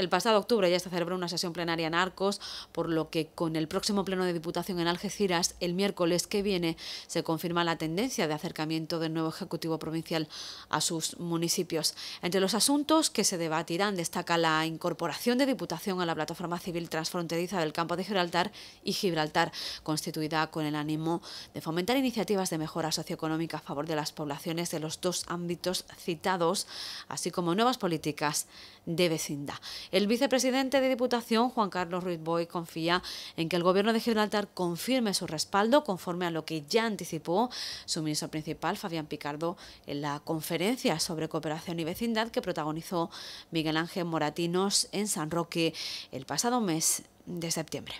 El pasado octubre ya se celebró una sesión plenaria en Arcos, por lo que con el próximo pleno de Diputación en Algeciras, el miércoles que viene, se confirma la tendencia de acercamiento del nuevo Ejecutivo Provincial a sus municipios. Entre los asuntos que se debatirán destaca la incorporación de Diputación a la Plataforma Civil Transfronteriza del Campo de Gibraltar y Gibraltar, constituida con el ánimo de fomentar iniciativas de mejora socioeconómica a favor de las poblaciones de los dos ámbitos citados, así como nuevas políticas de vecindad. El vicepresidente de Diputación, Juan Carlos Ruiz Boy, confía en que el Gobierno de Gibraltar confirme su respaldo conforme a lo que ya anticipó su ministro principal, Fabián Picardo, en la conferencia sobre cooperación y vecindad que protagonizó Miguel Ángel Moratinos en San Roque el pasado mes de septiembre.